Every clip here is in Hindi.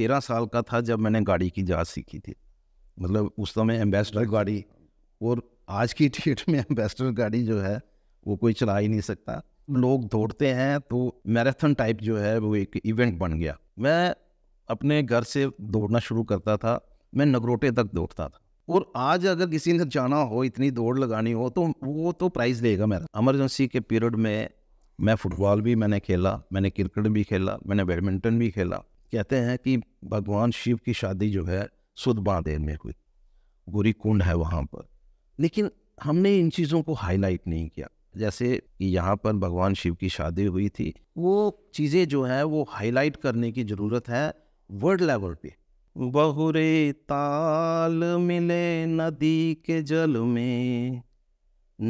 तेरह साल का था जब मैंने गाड़ी की जाँच सीखी थी मतलब उस समय एम्बेसडर गाड़ी और आज की डेट में एम्बेसडर गाड़ी जो है वो कोई चला ही नहीं सकता लोग दौड़ते हैं तो मैराथन टाइप जो है वो एक इवेंट बन गया मैं अपने घर से दौड़ना शुरू करता था मैं नगरोटे तक दौड़ता था और आज अगर किसी ने जाना हो इतनी दौड़ लगानी हो तो वो तो प्राइज़ देगा मेरा एमरजेंसी के पीरियड में मैं फुटबॉल भी मैंने खेला मैंने क्रिकेट भी खेला मैंने बैडमिंटन भी खेला कहते हैं कि भगवान शिव की शादी जो है सुदबा में हुई गोरी कुंड है वहाँ पर लेकिन हमने इन चीज़ों को हाईलाइट नहीं किया जैसे यहाँ पर भगवान शिव की शादी हुई थी वो चीज़ें जो है वो हाईलाइट करने की ज़रूरत है वर्ल्ड लेवल पे बहुरे ताल मिले नदी के जल में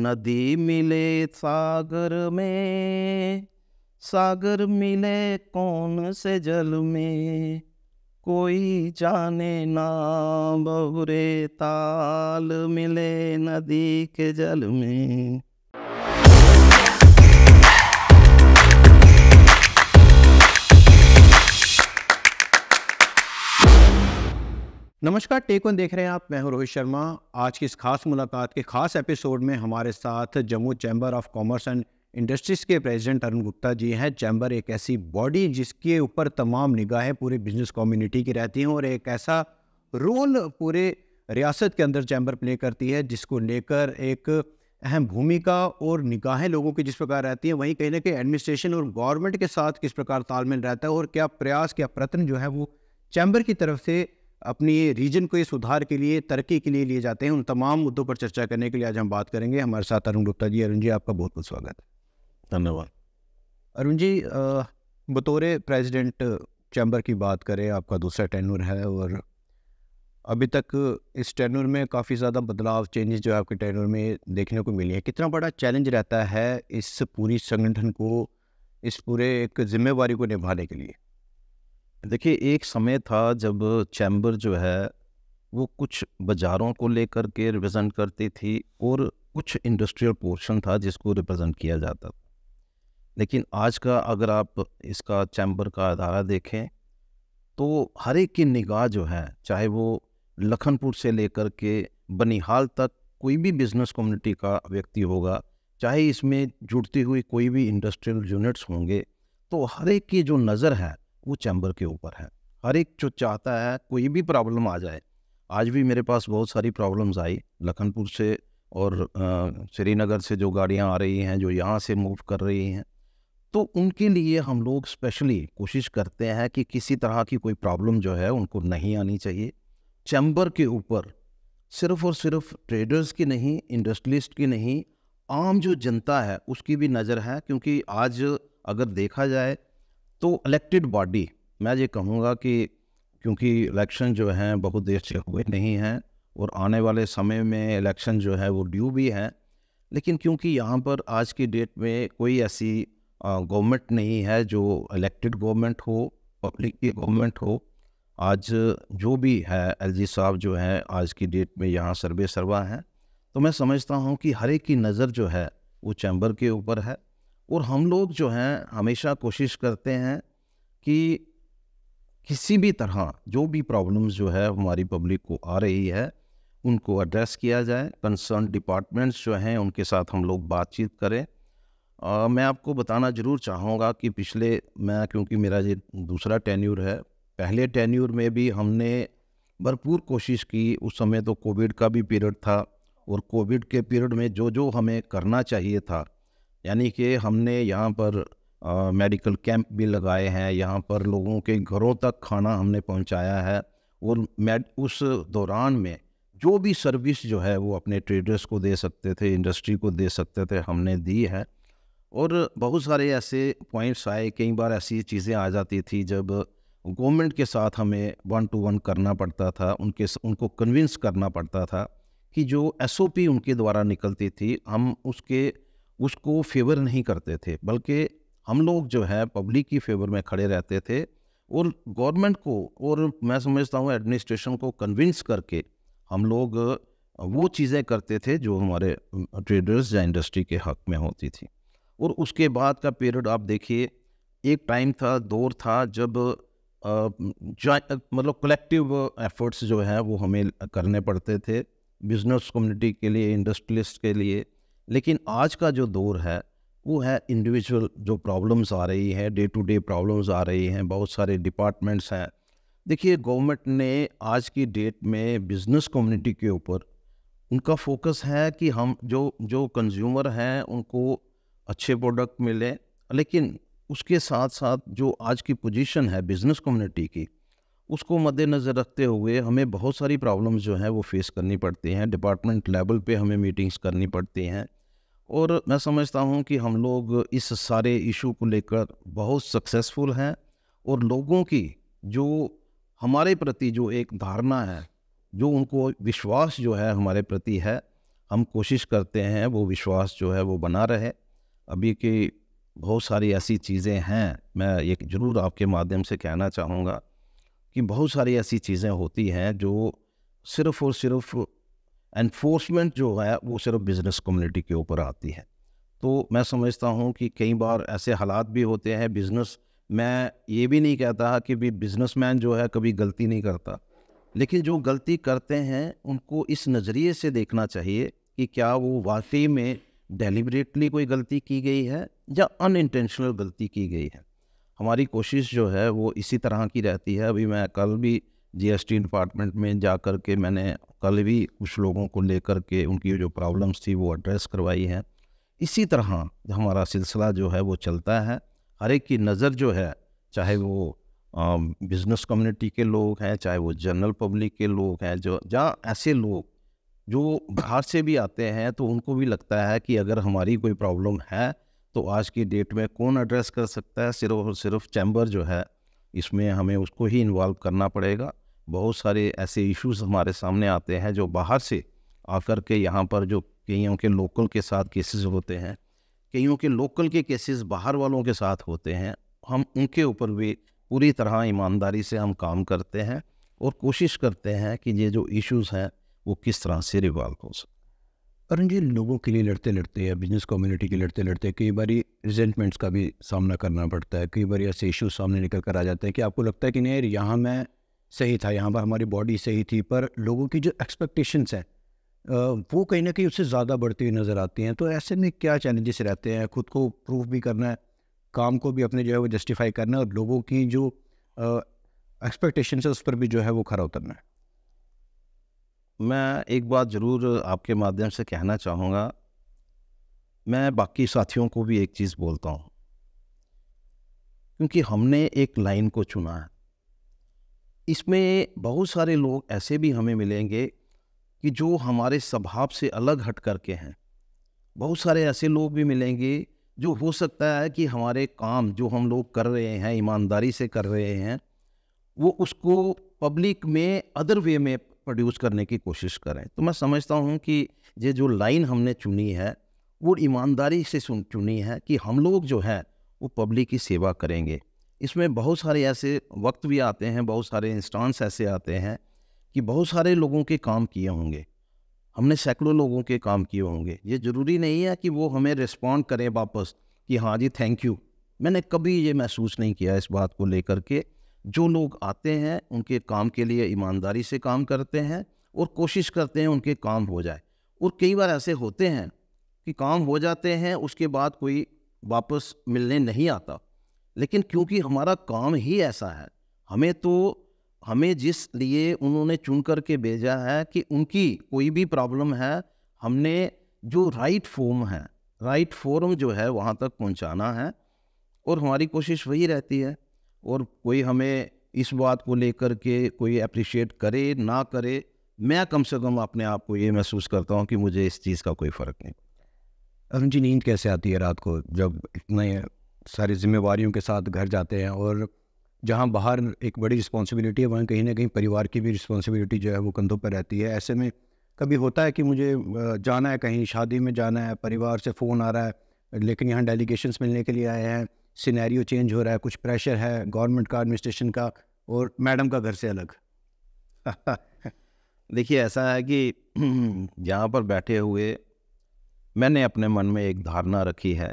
नदी मिले सागर में सागर मिले कौन से जल में कोई जाने ना बहुरे ताल मिले नदी के जल में नमस्कार टेक वन देख रहे हैं आप मैं हूं रोहित शर्मा आज की इस खास मुलाकात के खास एपिसोड में हमारे साथ Jammu chamber of commerce and industries के प्रेसिडेंट अरुण गुप्ता जी हैं चैम्बर एक ऐसी बॉडी जिसके ऊपर तमाम निगाहें पूरे बिजनेस कम्युनिटी की रहती हैं और एक ऐसा रोल पूरे रियासत के अंदर चैम्बर प्ले करती है जिसको लेकर एक अहम भूमिका और निगाहें लोगों की जिस प्रकार रहती हैं वहीं कहीं ना कहीं एडमिनिस्ट्रेशन और गवर्नमेंट के साथ किस प्रकार तालमेल रहता है और क्या प्रयास क्या प्रयत्न जो है वो चैम्बर की तरफ से अपनी रीजन को सुधार के लिए तरक्की के लिए लिए जाते हैं उन तमाम मुद्दों पर चर्चा करने के लिए आज हम बात करेंगे हमारे साथ अरुण गुप्ता जी अरुण जी आपका बहुत बहुत स्वागत है धन्यवाद अरुण जी बतौर प्रेसिडेंट चैम्बर की बात करें आपका दूसरा टेनर है और अभी तक इस टेनर में काफ़ी ज़्यादा बदलाव चेंजेस जो है आपके टेनर में देखने को मिले हैं कितना बड़ा चैलेंज रहता है इस पूरी संगठन को इस पूरे एक जिम्मेवारी को निभाने के लिए देखिए एक समय था जब चैम्बर जो है वो कुछ बाज़ारों को लेकर के रिप्रेजेंट करती थी और कुछ इंडस्ट्रियल पोर्शन था जिसको रिप्रेजेंट किया जाता था लेकिन आज का अगर आप इसका चैम्बर का अदारा देखें तो हर एक की निगाह जो है चाहे वो लखनपुर से लेकर के बनिहाल तक कोई भी बिजनेस कम्युनिटी का व्यक्ति होगा चाहे इसमें जुड़ती हुई कोई भी इंडस्ट्रियल यूनिट्स होंगे तो हर एक की जो नज़र है वो चैम्बर के ऊपर है हर एक जो चाहता है कोई भी प्रॉब्लम आ जाए आज भी मेरे पास बहुत सारी प्रॉब्लम्स आई लखनपुर से और श्रीनगर से जो गाड़ियाँ आ रही हैं जो यहाँ से मूव कर रही हैं तो उनके लिए हम लोग स्पेशली कोशिश करते हैं कि किसी तरह की कोई प्रॉब्लम जो है उनको नहीं आनी चाहिए चैम्बर के ऊपर सिर्फ और सिर्फ ट्रेडर्स की नहीं इंडस्ट्रियलिस्ट की नहीं आम जो जनता है उसकी भी नज़र है क्योंकि आज अगर देखा जाए तो इलेक्टेड बॉडी मैं ये कहूँगा कि क्योंकि इलेक्शन जो हैं बहुत देर से हुए नहीं हैं और आने वाले समय में इलेक्शन जो है वो ड्यू भी हैं लेकिन क्योंकि यहाँ पर आज की डेट में कोई ऐसी गवर्नमेंट नहीं है जो इलेक्टेड गवर्नमेंट हो पब्लिक की गवर्नमेंट हो आज जो भी है एल साहब जो हैं आज की डेट में यहाँ सर्वे सर्वा हैं तो मैं समझता हूँ कि हर एक की नज़र जो है वो चैम्बर के ऊपर है और हम लोग जो हैं हमेशा कोशिश करते हैं कि किसी भी तरह जो भी प्रॉब्लम्स जो है हमारी पब्लिक को आ रही है उनको एड्रेस किया जाए कंसर्न डिपार्टमेंट्स जो हैं उनके साथ हम लोग बातचीत करें आ, मैं आपको बताना ज़रूर चाहूँगा कि पिछले मैं क्योंकि मेरा ये दूसरा टेन्यूर है पहले टेन्यूर में भी हमने भरपूर कोशिश की उस समय तो कोविड का भी पीरियड था और कोविड के पीरियड में जो जो हमें करना चाहिए था यानी कि हमने यहाँ पर आ, मेडिकल कैंप भी लगाए हैं यहाँ पर लोगों के घरों तक खाना हमने पहुँचाया है और मैड उस दौरान में जो भी सर्विस जो है वो अपने ट्रेडर्स को दे सकते थे इंडस्ट्री को दे सकते थे हमने दी है और बहुत सारे ऐसे पॉइंट्स आए कई बार ऐसी चीज़ें आ जाती थी जब गवर्नमेंट के साथ हमें वन टू वन करना पड़ता था उनके उनको कन्विंस करना पड़ता था कि जो एस उनके द्वारा निकलती थी हम उसके उसको फेवर नहीं करते थे बल्कि हम लोग जो है पब्लिक की फेवर में खड़े रहते थे और गवर्नमेंट को और मैं समझता हूँ एडमिनिस्ट्रेशन को कन्विंस करके हम लोग वो चीज़ें करते थे जो हमारे ट्रेडर्स या इंडस्ट्री के हक में होती थी और उसके बाद का पीरियड आप देखिए एक टाइम था दौर था जब मतलब कलेक्टिव एफर्ट्स जो है वो हमें करने पड़ते थे बिजनेस कम्युनिटी के लिए इंडस्ट्रियलिस्ट के लिए लेकिन आज का जो दौर है वो है इंडिविजुअल जो प्रॉब्लम्स आ रही है डे टू डे प्रॉब्लम्स आ रही हैं बहुत सारे डिपार्टमेंट्स हैं देखिए गवर्नमेंट ने आज की डेट में बिजनेस कम्युनिटी के ऊपर उनका फोकस है कि हम जो जो कंज्यूमर हैं उनको अच्छे प्रोडक्ट मिले लेकिन उसके साथ साथ जो आज की पोजीशन है बिज़नेस कम्युनिटी की उसको मद्देनज़र रखते हुए हमें बहुत सारी प्रॉब्लम्स जो हैं वो फेस करनी पड़ती हैं डिपार्टमेंट लेवल पे हमें मीटिंग्स करनी पड़ती हैं और मैं समझता हूँ कि हम लोग इस सारे इशू को लेकर बहुत सक्सेसफुल हैं और लोगों की जो हमारे प्रति जो एक धारणा है जो उनको विश्वास जो है हमारे प्रति है हम कोशिश करते हैं वो विश्वास जो है वो बना रहे अभी की बहुत सारी ऐसी चीज़ें हैं मैं ये ज़रूर आपके माध्यम से कहना चाहूँगा कि बहुत सारी ऐसी चीज़ें होती हैं जो सिर्फ़ और सिर्फ एनफोर्समेंट जो है वो सिर्फ बिज़नेस कम्युनिटी के ऊपर आती है तो मैं समझता हूँ कि कई बार ऐसे हालात भी होते हैं बिज़नेस मैं ये भी नहीं कहता कि भी बिज़नेस जो है कभी गलती नहीं करता लेकिन जो गलती करते हैं उनको इस नज़रिए से देखना चाहिए कि क्या वो वाकई में डेलिबरेटली कोई गलती की गई है या अनइंटेंशनल गलती की गई है हमारी कोशिश जो है वो इसी तरह की रहती है अभी मैं कल भी जीएसटी डिपार्टमेंट में जा कर के मैंने कल भी कुछ लोगों को लेकर के उनकी जो प्रॉब्लम्स थी वो एड्रेस करवाई है इसी तरह हमारा सिलसिला जो है वो चलता है हर एक की नज़र जो है चाहे वो बिज़नेस कम्युनिटी के लोग हैं चाहे वो जनरल पब्लिक के लोग हैं जो जहाँ ऐसे लोग जो बाहर से भी आते हैं तो उनको भी लगता है कि अगर हमारी कोई प्रॉब्लम है तो आज की डेट में कौन एड्रेस कर सकता है सिर्फ और सिर्फ चैम्बर जो है इसमें हमें उसको ही इन्वॉल्व करना पड़ेगा बहुत सारे ऐसे इश्यूज हमारे सामने आते हैं जो बाहर से आकर के यहाँ पर जो कईयों के लोकल के साथ केसेस होते हैं कईयों के लोकल के केसेस बाहर वालों के साथ होते हैं हम उनके ऊपर भी पूरी तरह ईमानदारी से हम काम करते हैं और कोशिश करते हैं कि ये जो इश्यूज़ हैं वो किस तरह से रिवॉल्व हो सकता अरुण जी लोगों के लिए लड़ते लड़ते या बिजनेस कम्युनिटी के लड़ते लड़ते कई बार रिजेंटमेंट्स का भी सामना करना पड़ता है कई बार ऐसे इशू सामने निकल कर आ जाते हैं कि आपको लगता है कि नहीं यार यहाँ मैं सही था यहाँ पर हमारी बॉडी सही थी पर लोगों की जो एक्सपेक्टेशंस हैं वो कहीं ना कहीं उससे ज़्यादा बढ़ती हुई नज़र आती हैं तो ऐसे में क्या चैलेंजेस रहते हैं खुद को प्रूव भी करना है काम को भी अपने जो है वो जस्टिफाई करना है और लोगों की जो एक्सपेक्टेशन है उस पर भी जो है वो खरा उतरना है मैं एक बात ज़रूर आपके माध्यम से कहना चाहूँगा मैं बाकी साथियों को भी एक चीज़ बोलता हूँ क्योंकि हमने एक लाइन को चुना है इसमें बहुत सारे लोग ऐसे भी हमें मिलेंगे कि जो हमारे स्वभाव से अलग हट करके हैं बहुत सारे ऐसे लोग भी मिलेंगे जो हो सकता है कि हमारे काम जो हम लोग कर रहे हैं ईमानदारी से कर रहे हैं वो उसको पब्लिक में अदर वे में प्रोड्यूस करने की कोशिश करें तो मैं समझता हूँ कि ये जो लाइन हमने चुनी है वो ईमानदारी से सुन चुनी है कि हम लोग जो है वो पब्लिक की सेवा करेंगे इसमें बहुत सारे ऐसे वक्त भी आते हैं बहुत सारे इंस्टांस ऐसे आते हैं कि बहुत सारे लोगों के काम किए होंगे हमने सैकड़ों लोगों के काम किए होंगे ये ज़रूरी नहीं है कि वो हमें रिस्पॉन्ड करें वापस कि हाँ जी थैंक यू मैंने कभी ये महसूस नहीं किया इस बात को लेकर के जो लोग आते हैं उनके काम के लिए ईमानदारी से काम करते हैं और कोशिश करते हैं उनके काम हो जाए और कई बार ऐसे होते हैं कि काम हो जाते हैं उसके बाद कोई वापस मिलने नहीं आता लेकिन क्योंकि हमारा काम ही ऐसा है हमें तो हमें जिस लिए उन्होंने चुन करके भेजा है कि उनकी कोई भी प्रॉब्लम है हमने जो राइट फॉर्म है राइट फॉर्म जो है वहाँ तक पहुँचाना है और हमारी कोशिश वही रहती है और कोई हमें इस बात को लेकर के कोई अप्रिशिएट करे ना करे मैं कम से कम अपने आप को ये महसूस करता हूँ कि मुझे इस चीज़ का कोई फ़र्क नहीं अरुण जी नींद कैसे आती है रात को जब इतने सारी जिम्मेवारियों के साथ घर जाते हैं और जहाँ बाहर एक बड़ी रिस्पॉन्सिबिलिटी है वहाँ कहीं ना कहीं परिवार की भी रिस्पॉन्सिबिलिटी जो है वो कंधों पर रहती है ऐसे में कभी होता है कि मुझे जाना है कहीं शादी में जाना है परिवार से फ़ोन आ रहा है लेकिन यहाँ डेलीगेशन मिलने के लिए आए हैं सिनेरियो चेंज हो रहा है कुछ प्रेशर है गवर्नमेंट का एडमिनिस्ट्रेशन का और मैडम का घर से अलग देखिए ऐसा है कि यहाँ पर बैठे हुए मैंने अपने मन में एक धारणा रखी है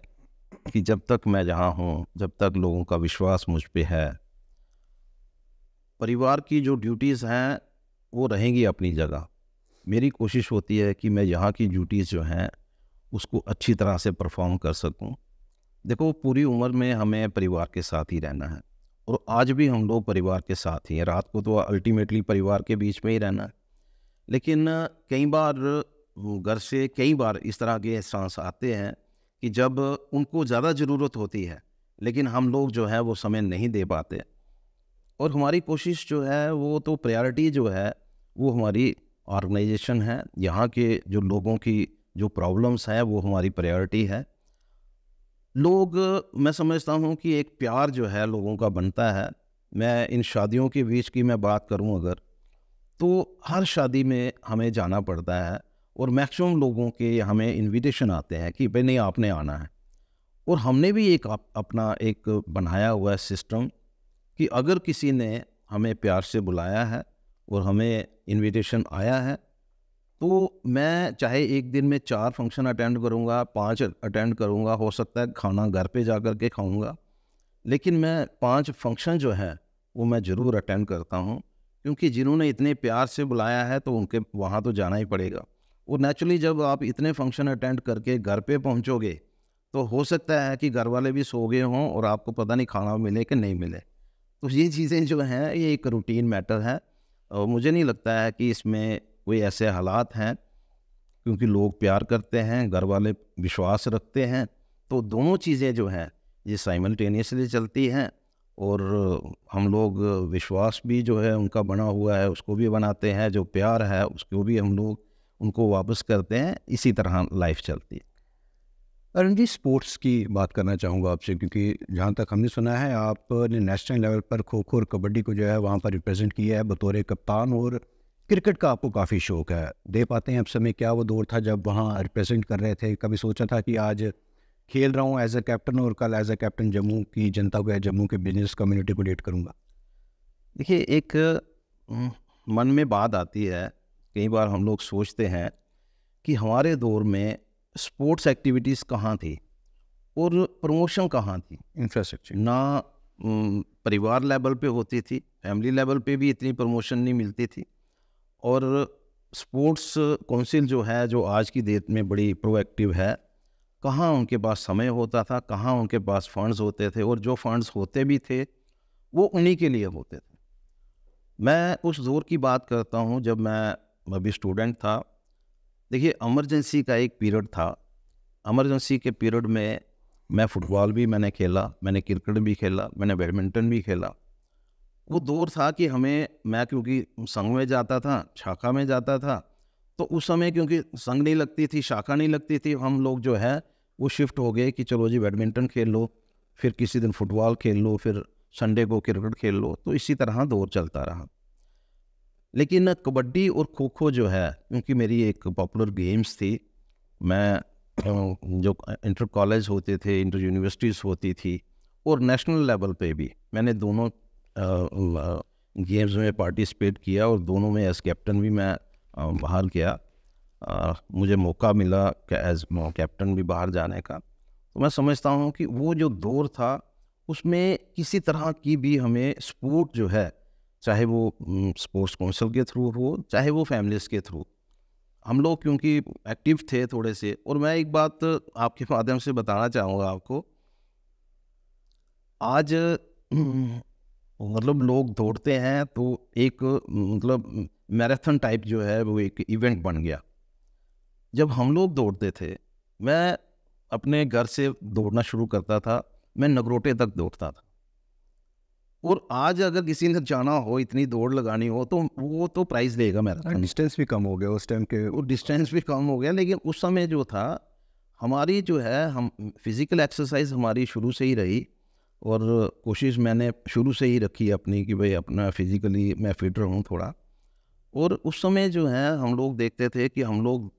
कि जब तक मैं जहाँ हूँ जब तक लोगों का विश्वास मुझ पर है परिवार की जो ड्यूटीज़ हैं वो रहेंगी अपनी जगह मेरी कोशिश होती है कि मैं यहाँ की ड्यूटीज़ जो हैं उसको अच्छी तरह से परफॉर्म कर सकूँ देखो पूरी उम्र में हमें परिवार के साथ ही रहना है और आज भी हम लोग परिवार के साथ ही हैं रात को तो अल्टीमेटली परिवार के बीच में ही रहना है लेकिन कई बार घर से कई बार इस तरह के एहसास आते हैं कि जब उनको ज़्यादा ज़रूरत होती है लेकिन हम लोग जो है वो समय नहीं दे पाते और हमारी कोशिश जो है वो तो प्रायोरिटी जो है वो हमारी ऑर्गेनाइजेशन है यहाँ के जो लोगों की जो प्रॉब्लम्स हैं वो हमारी प्रायोरिटी है लोग मैं समझता हूँ कि एक प्यार जो है लोगों का बनता है मैं इन शादियों के बीच की मैं बात करूँ अगर तो हर शादी में हमें जाना पड़ता है और मैक्सिमम लोगों के हमें इनविटेशन आते हैं कि भाई नहीं आपने आना है और हमने भी एक अपना एक बनाया हुआ है सिस्टम कि अगर किसी ने हमें प्यार से बुलाया है और हमें इनविटेशन आया है तो मैं चाहे एक दिन में चार फंक्शन अटेंड करूँगा पांच अटेंड करूँगा हो सकता है खाना घर पे जा कर के खाऊँगा लेकिन मैं पांच फंक्शन जो है वो मैं ज़रूर अटेंड करता हूँ क्योंकि जिन्होंने इतने प्यार से बुलाया है तो उनके वहाँ तो जाना ही पड़ेगा और नेचुरली जब आप इतने फंक्शन अटेंड करके घर पे पहुँचोगे तो हो सकता है कि घर वाले भी सो गए हों और आपको पता नहीं खाना मिले कि नहीं मिले तो ये चीज़ें जो हैं ये एक रूटीन मैटर है और मुझे नहीं लगता है कि इसमें कोई ऐसे हालात हैं क्योंकि लोग प्यार करते हैं घर वाले विश्वास रखते हैं तो दोनों चीज़ें जो हैं ये साइमल्टेनियसली चलती हैं और हम लोग विश्वास भी जो है उनका बना हुआ है उसको भी बनाते हैं जो प्यार है उसको भी हम लोग उनको वापस करते हैं इसी तरह लाइफ चलती है अरुण जी स्पोर्ट्स की बात करना चाहूँगा आपसे क्योंकि जहाँ तक हमने सुना है आपने नेशनल लेवल पर खो खो और कबड्डी को जो है वहाँ पर रिप्रेजेंट किया है बतौर कप्तान और क्रिकेट का आपको काफ़ी शौक है दे पाते हैं अब समय क्या वो दौर था जब वहाँ रिप्रेजेंट कर रहे थे कभी सोचा था कि आज खेल रहा हूँ एज ए कैप्टन और कल एज ए कैप्टन जम्मू की जनता को या जम्मू के बिजनेस कम्युनिटी को लीड करूँगा देखिए एक मन में बात आती है कई बार हम लोग सोचते हैं कि हमारे दौर में स्पोर्ट्स एक्टिविटीज़ कहाँ थी और प्रमोशन कहाँ थी इंफ्रास्ट्रक्चर ना परिवार लेवल पे होती थी फैमिली लेवल पे भी इतनी प्रमोशन नहीं मिलती थी और स्पोर्ट्स काउंसिल जो है जो आज की डेट में बड़ी प्रोएक्टिव है कहाँ उनके पास समय होता था कहाँ उनके पास फंड्स होते थे और जो फंड्स होते भी थे वो उन्हीं के लिए होते थे मैं उस दौर की बात करता हूँ जब मैं अभी स्टूडेंट था देखिए एमरजेंसी का एक पीरियड था एमरजेंसी के पीरियड में मैं फुटबॉल भी मैंने खेला मैंने क्रिकेट भी खेला मैंने बैडमिंटन भी खेला वो दौर था कि हमें मैं क्योंकि संघ में जाता था शाखा में जाता था तो उस समय क्योंकि संघ नहीं लगती थी शाखा नहीं लगती थी हम लोग जो है वो शिफ्ट हो गए कि चलो जी बैडमिंटन खेल लो फिर किसी दिन फुटबॉल खेल लो फिर संडे को क्रिकेट खेल लो तो इसी तरह दौर चलता रहा लेकिन कबड्डी और खो खो जो है क्योंकि मेरी एक पॉपुलर गेम्स थी मैं जो इंटर कॉलेज होते थे इंटर यूनिवर्सिटीज़ होती थी और नेशनल लेवल पे भी मैंने दोनों गेम्स में पार्टिसिपेट किया और दोनों में एज कैप्टन भी मैं बहाल किया मुझे मौका मिला एज कैप्टन भी बाहर जाने का तो मैं समझता हूँ कि वो जो दौर था उसमें किसी तरह की भी हमें सपोर्ट जो है चाहे वो स्पोर्ट्स काउंसिल के थ्रू हो चाहे वो फैमिलीज़ के थ्रू हम लोग क्योंकि एक्टिव थे थोड़े से और मैं एक बात आपके माध्यम से बताना चाहूँगा आपको आज मतलब लोग दौड़ते हैं तो एक मतलब मैराथन टाइप जो है वो एक इवेंट बन गया जब हम लोग दौड़ते थे मैं अपने घर से दौड़ना शुरू करता था मैं नगरोटे तक दौड़ता था और आज अगर किसी ने जाना हो इतनी दौड़ लगानी हो तो वो तो प्राइस लेगा मेरा डिस्टेंस भी कम हो गया उस टाइम के वो डिस्टेंस भी कम हो गया लेकिन उस समय जो था हमारी जो है हम फिज़िकल एक्सरसाइज हमारी शुरू से ही रही और कोशिश मैंने शुरू से ही रखी अपनी कि भाई अपना फिज़िकली मैं फिट रहूँ थोड़ा और उस समय जो है हम लोग देखते थे कि हम लोग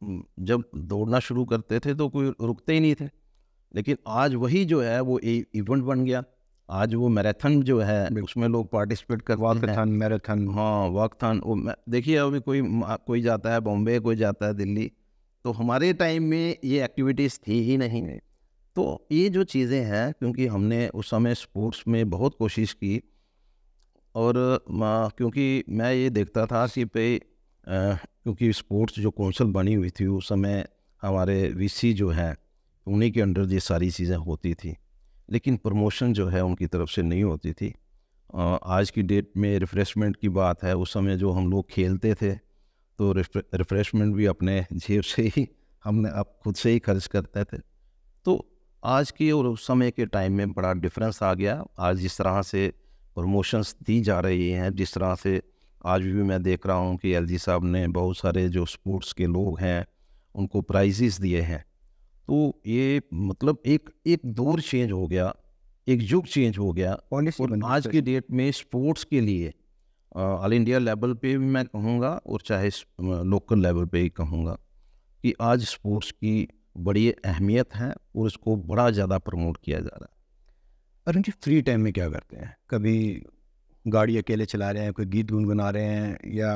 जब दौड़ना शुरू करते थे तो कोई रुकते ही नहीं थे लेकिन आज वही जो है वो इवेंट बन गया आज वो मैराथन जो है उसमें लोग पार्टिसिपेट कर वाकथन मैराथन हाँ वाकथन देखिए अभी कोई कोई जाता है बॉम्बे कोई जाता है दिल्ली तो हमारे टाइम में ये एक्टिविटीज़ थी ही नहीं तो ये जो चीज़ें हैं क्योंकि हमने उस समय स्पोर्ट्स में बहुत कोशिश की और क्योंकि मैं ये देखता था कि पे क्योंकि स्पोर्ट्स जो कौंसल बनी हुई थी उस समय हमारे वीसी जो हैं उन्हीं के अंडर ये सारी चीज़ें होती थी लेकिन प्रमोशन जो है उनकी तरफ से नहीं होती थी आज की डेट में रिफ़्रेशमेंट की बात है उस समय जो हम लोग खेलते थे तो रिफ़्रेशमेंट भी अपने जेब से ही हमने अब खुद से ही खर्च करते थे आज के और उस समय के टाइम में बड़ा डिफरेंस आ गया आज जिस तरह से प्रमोशंस दी जा रही हैं जिस तरह से आज भी मैं देख रहा हूँ कि एल साहब ने बहुत सारे जो स्पोर्ट्स के लोग हैं उनको प्राइजेस दिए हैं तो ये मतलब एक एक दौर चेंज हो गया एक युग चेंज हो गया और आज की डेट में स्पोर्ट्स के लिए ऑल इंडिया लेवल पे भी मैं कहूँगा और चाहे लोकल लेवल पे ही कहूँगा कि आज स्पोर्ट्स की बड़ी अहमियत है और इसको बड़ा ज़्यादा प्रमोट किया जा रहा है अरुण जी फ्री टाइम में क्या करते हैं कभी गाड़ी अकेले चला रहे हैं कोई गीत गुनगुना रहे हैं या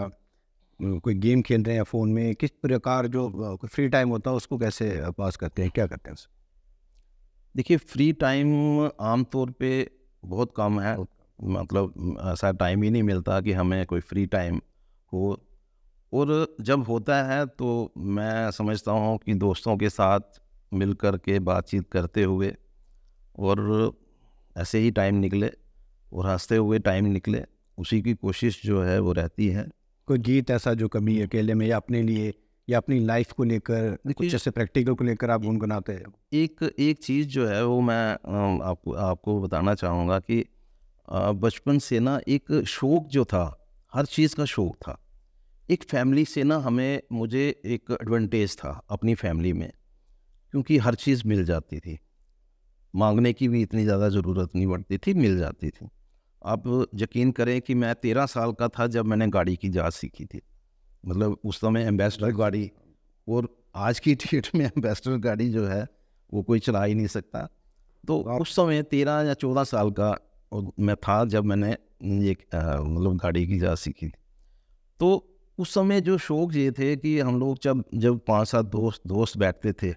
कोई गेम खेल रहे हैं फ़ोन में किस प्रकार जो फ्री टाइम होता है उसको कैसे पास करते हैं क्या करते हैं देखिए फ्री टाइम आमतौर पे बहुत कम है मतलब ऐसा टाइम ही नहीं मिलता कि हमें कोई फ्री टाइम हो और जब होता है तो मैं समझता हूँ कि दोस्तों के साथ मिल कर के बातचीत करते हुए और ऐसे ही टाइम निकले और हंसते हुए टाइम निकले उसी की कोशिश जो है वो रहती है कोई गीत ऐसा जो है अकेले में या अपने लिए या अपनी लाइफ को लेकर कुछ ऐसे प्रैक्टिकल को लेकर आप गुनगुनाते हैं एक एक चीज़ जो है वो मैं आपको आपको बताना चाहूँगा कि बचपन से ना एक शौक जो था हर चीज़ का शौक था एक फैमिली से ना हमें मुझे एक एडवांटेज था अपनी फैमिली में क्योंकि हर चीज़ मिल जाती थी मांगने की भी इतनी ज़्यादा ज़रूरत नहीं पड़ती थी मिल जाती थी आप यकीन करें कि मैं तेरह साल का था जब मैंने गाड़ी की जाँच सीखी थी मतलब उस समय एम्बेसडर अच्छा। गाड़ी और आज की डेट में एम्बेसडर गाड़ी जो है वो कोई चला ही नहीं सकता तो उस समय तेरह या चौदह साल का मैं था जब मैंने ये मतलब गाड़ी की जाँच सीखी थी तो उस समय जो शौक ये थे कि हम लोग जब जब पाँच सात दोस्त दोस्त बैठते थे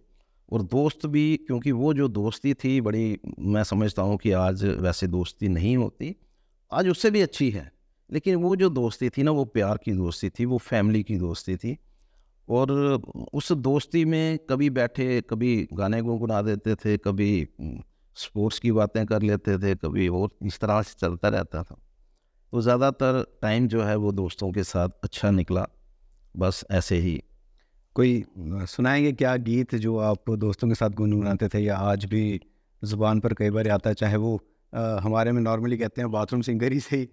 और दोस्त भी क्योंकि वो जो दोस्ती थी बड़ी मैं समझता हूँ कि आज वैसे दोस्ती नहीं होती आज उससे भी अच्छी है लेकिन वो जो दोस्ती थी ना वो प्यार की दोस्ती थी वो फैमिली की दोस्ती थी और उस दोस्ती में कभी बैठे कभी गाने गुनगुना देते थे कभी स्पोर्ट्स की बातें कर लेते थे कभी और इस तरह से चलता रहता था तो ज़्यादातर टाइम जो है वो दोस्तों के साथ अच्छा निकला बस ऐसे ही कोई सुनाएंगे क्या गीत जो आप दोस्तों के साथ गुनगुनाते थे या आज भी ज़ुबान पर कई बार आता है चाहे वो आ, हमारे में नॉर्मली कहते हैं बाथरूम सिंगर ही सही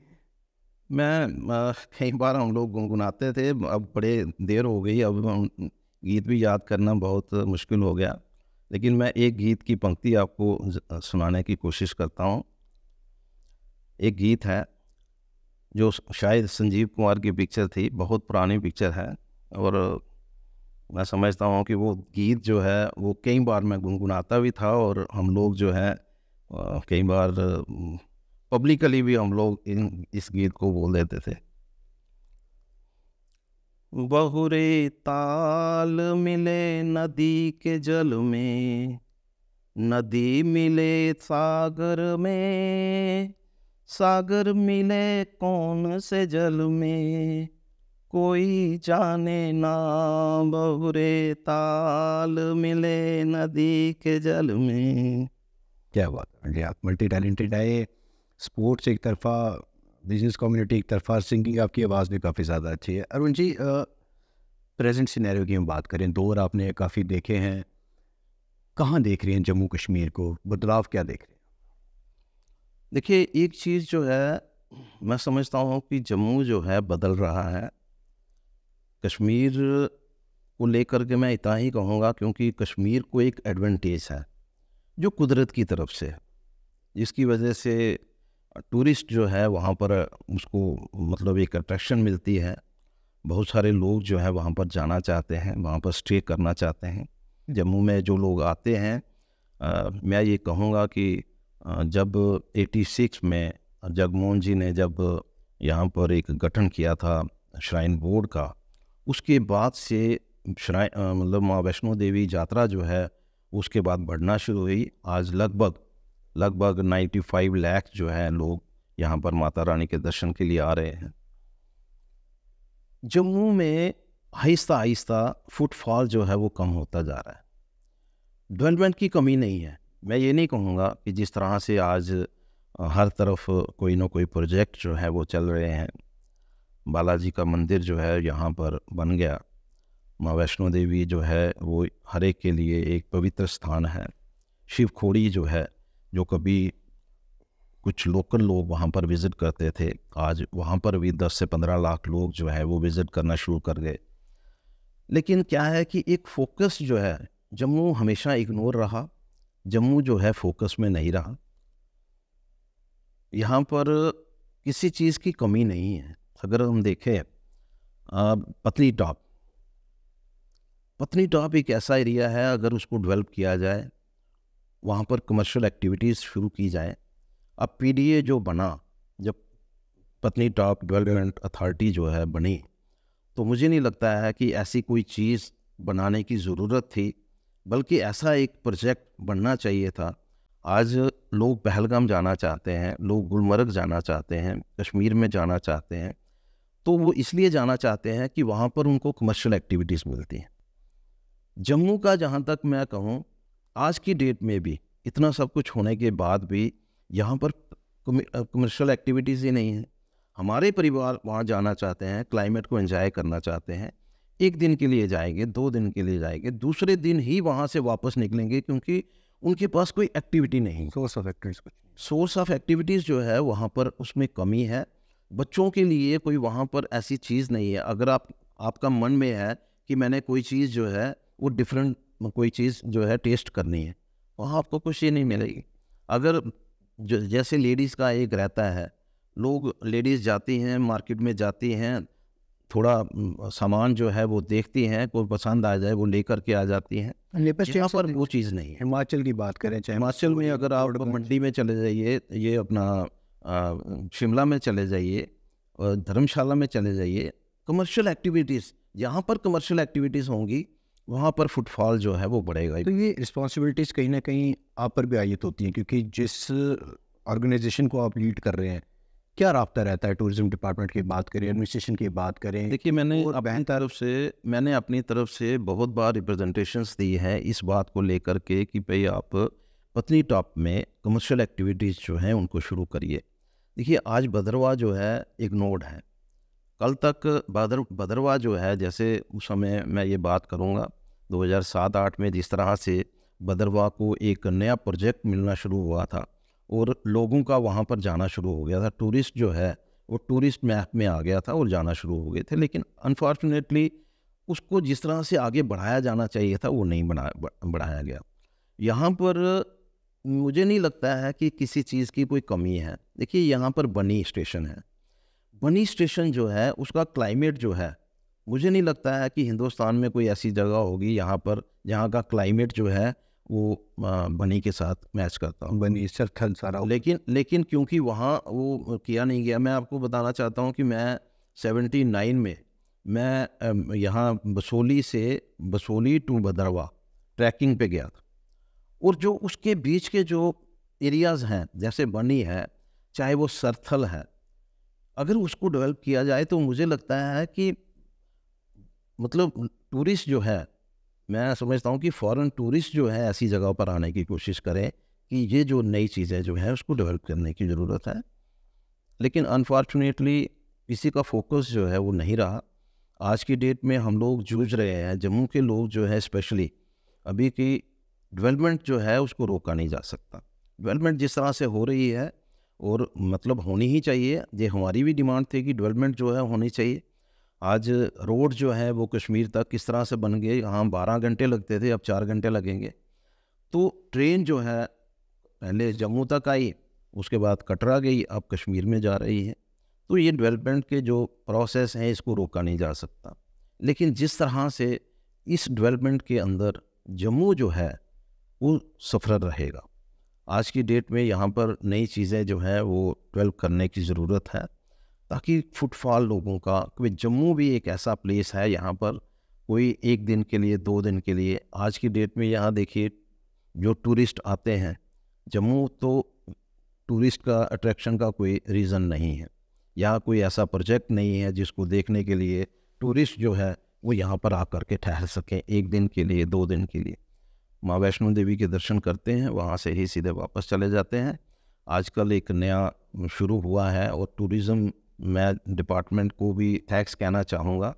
मैं कई बार हम लोग गुनगुनाते थे अब बड़े देर हो गई अब गीत भी याद करना बहुत मुश्किल हो गया लेकिन मैं एक गीत की पंक्ति आपको सुनाने की कोशिश करता हूँ एक गीत है जो शायद संजीव कुमार की पिक्चर थी बहुत पुरानी पिक्चर है और मैं समझता हूँ कि वो गीत जो है वो कई बार मैं गुनगुनाता भी था और हम लोग जो है कई बार पब्लिकली भी हम लोग इन इस गीत को बोल देते थे बहुरे ताल मिले नदी के जल में नदी मिले सागर में सागर मिले कौन से जल में कोई जाने ना बहुरे ताल मिले नदी के जल में क्या बात है आप मल्टी टैलेंटेड है स्पोर्ट्स एक तरफा बिजनेस कम्युनिटी एक तरफा सिंगिंग आपकी आवाज़ भी काफ़ी ज़्यादा अच्छी है अरुण जी प्रेजेंट सिनेरियो की हम बात करें दौर आपने काफ़ी देखे हैं कहाँ देख रहे हैं जम्मू कश्मीर को बदलाव क्या देख रहे हैं देखिए एक चीज़ जो है मैं समझता हूँ कि जम्मू जो है बदल रहा है कश्मीर को लेकर के मैं इतना ही कहूँगा क्योंकि कश्मीर को एक एडवांटेज है जो कुदरत की तरफ से जिसकी वजह से टूरिस्ट जो है वहाँ पर उसको मतलब एक अट्रैक्शन मिलती है बहुत सारे लोग जो है वहाँ पर जाना चाहते हैं वहाँ पर स्टे करना चाहते हैं जम्मू में जो लोग आते हैं आ, मैं ये कहूँगा कि जब 86 में जगमोहन जी ने जब यहाँ पर एक गठन किया था श्राइन बोर्ड का उसके बाद से श्राइन मतलब माँ वैष्णो देवी यात्रा जो है उसके बाद बढ़ना शुरू हुई आज लगभग लगभग 95 लैख जो है लोग यहाँ पर माता रानी के दर्शन के लिए आ रहे हैं जम्मू में आहिस्ता आहिस्ता फुटफॉल जो है वो कम होता जा रहा है डेवलपमेंट की कमी नहीं है मैं ये नहीं कहूँगा कि जिस तरह से आज हर तरफ कोई ना कोई प्रोजेक्ट जो है वो चल रहे हैं बालाजी का मंदिर जो है यहाँ पर बन गया माँ वैष्णो देवी जो है वो हर एक के लिए एक पवित्र स्थान है शिवखोड़ी जो है जो कभी कुछ लोकल लोग वहाँ पर विज़िट करते थे आज वहाँ पर भी 10 से 15 लाख लोग जो है वो विज़िट करना शुरू कर गए लेकिन क्या है कि एक फोकस जो है जम्मू हमेशा इग्नोर रहा जम्मू जो है फोकस में नहीं रहा यहाँ पर किसी चीज़ की कमी नहीं है अगर हम देखें पत्नी टॉप पत्नी टॉप एक ऐसा एरिया है अगर उसको डेवलप किया जाए वहाँ पर कमर्शियल एक्टिविटीज़ शुरू की जाए अब पीडीए जो बना जब पत्नी टॉप डेवलपमेंट अथॉरिटी जो है बनी तो मुझे नहीं लगता है कि ऐसी कोई चीज़ बनाने की ज़रूरत थी बल्कि ऐसा एक प्रोजेक्ट बनना चाहिए था आज लोग पहलगाम जाना चाहते हैं लोग गुलमर्ग जाना चाहते हैं कश्मीर में जाना चाहते हैं तो वो इसलिए जाना चाहते हैं कि वहाँ पर उनको कमर्शियल एक्टिविटीज़ मिलती हैं जम्मू का जहाँ तक मैं कहूँ आज की डेट में भी इतना सब कुछ होने के बाद भी यहाँ पर कमर्शियल एक्टिविटीज़ ही नहीं है हमारे परिवार वहाँ जाना चाहते हैं क्लाइमेट को एंजॉय करना चाहते हैं एक दिन के लिए जाएंगे दो दिन के लिए जाएंगे दूसरे दिन ही वहाँ से वापस निकलेंगे क्योंकि उनके पास कोई एक्टिविटी नहीं source of activities source of activities जो है वहाँ पर उसमें कमी है बच्चों के लिए कोई वहाँ पर ऐसी चीज़ नहीं है अगर आप आपका मन में है कि मैंने कोई चीज़ जो है वो डिफरेंट कोई चीज़ जो है टेस्ट करनी है वहाँ आपको कुछ ये नहीं मिलेगी अगर जैसे लेडीज़ का एक रहता है लोग लेडीज़ जाती हैं मार्केट में जाती हैं थोड़ा सामान जो है वो देखती हैं कोई पसंद आ जाए वो लेकर के आ जाती हैं यहाँ पर वो चीज़ नहीं है हिमाचल की बात करें चाहे हिमाचल में अगर आप मंडी में चले जाइए ये अपना शिमला में चले जाइए धर्मशाला में चले जाइए कमर्शियल एक्टिविटीज़ यहाँ पर कमर्शियल एक्टिविटीज़ होंगी वहाँ पर फुटफॉल जो है वो बढ़ेगा तो ये रिस्पॉन्सिबिलिटीज़ कहीं ना कहीं आप पर भी आयत होती हैं क्योंकि जिस ऑर्गेनाइजेशन को आप लीड कर रहे हैं क्या रबता रहता है टूरिज्म डिपार्टमेंट की बात करें एडमिनिस्ट्रेशन की बात करें देखिए मैंने और अपनी तरफ से मैंने अपनी तरफ से बहुत बार रिप्रेजेंटेशंस दी हैं इस बात को लेकर के कि भाई आप पत्नी टॉप में कमर्शियल एक्टिविटीज़ जो हैं उनको शुरू करिए देखिए आज भद्रवा जो है एक नोड है कल तक भद्र भद्रवा जो है जैसे उस समय मैं ये बात करूँगा दो हज़ार में जिस तरह से भद्रवा को एक नया प्रोजेक्ट मिलना शुरू हुआ था और लोगों का वहाँ पर जाना शुरू हो गया था टूरिस्ट जो है वो टूरिस्ट मैप में आ गया था और जाना शुरू हो गए थे लेकिन अनफॉर्चुनेटली उसको जिस तरह से आगे बढ़ाया जाना चाहिए था वो नहीं बढ़ा बढ़ाया गया यहाँ पर मुझे नहीं लगता है कि किसी चीज़ की कोई कमी है देखिए यहाँ पर बनी स्टेशन है बनी स्टेशन जो है उसका क्लाइमेट जो है मुझे नहीं लगता है कि हिंदुस्तान में कोई ऐसी जगह होगी यहाँ पर जहाँ का क्लाइमेट जो है वो बनी के साथ मैच करता हूँ बनी सरखल अच्छा, अच्छा, अच्छा, सारा लेकिन लेकिन क्योंकि वहाँ वो किया नहीं गया मैं आपको बताना चाहता हूँ कि मैं सेवेंटी नाइन में मैं यहाँ बसोली से बसोली टू भद्रवा ट्रैकिंग पे गया था और जो उसके बीच के जो एरियाज़ हैं जैसे बनी है चाहे वो सरथल है अगर उसको डेवलप किया जाए तो मुझे लगता है कि मतलब टूरिस्ट जो है मैं समझता हूँ कि फॉरेन टूरिस्ट जो है ऐसी जगहों पर आने की कोशिश करें कि ये जो नई चीज़ें जो है उसको डेवलप करने की ज़रूरत है लेकिन अनफॉर्चुनेटली इसी का फोकस जो है वो नहीं रहा आज की डेट में हम लोग जूझ रहे हैं जम्मू के लोग जो है स्पेशली अभी की डेवलपमेंट जो है उसको रोका नहीं जा सकता डेवलपमेंट जिस तरह से हो रही है और मतलब होनी ही चाहिए ये हमारी भी डिमांड थी कि डेवलपमेंट जो है होनी चाहिए आज रोड जो है वो कश्मीर तक किस तरह से बन गए यहाँ बारह घंटे लगते थे अब चार घंटे लगेंगे तो ट्रेन जो है पहले जम्मू तक आई उसके बाद कटरा गई अब कश्मीर में जा रही है तो ये डेवलपमेंट के जो प्रोसेस हैं इसको रोका नहीं जा सकता लेकिन जिस तरह से इस डेवलपमेंट के अंदर जम्मू जो है वो सफर रहेगा आज की डेट में यहाँ पर नई चीज़ें जो हैं वो डेवलप करने की ज़रूरत है ताकि फुटफॉल लोगों का क्योंकि जम्मू भी एक ऐसा प्लेस है यहाँ पर कोई एक दिन के लिए दो दिन के लिए आज की डेट में यहाँ देखिए जो टूरिस्ट आते हैं जम्मू तो टूरिस्ट का अट्रैक्शन का कोई रीज़न नहीं है यहाँ कोई ऐसा प्रोजेक्ट नहीं है जिसको देखने के लिए टूरिस्ट जो है वो यहाँ पर कर के ठहर सकें एक दिन के लिए दो दिन के लिए माँ वैष्णो देवी के दर्शन करते हैं वहाँ से ही सीधे वापस चले जाते हैं आजकल एक नया शुरू हुआ है और टूरिज़्म मैं डिपार्टमेंट को भी थैंक्स कहना चाहूँगा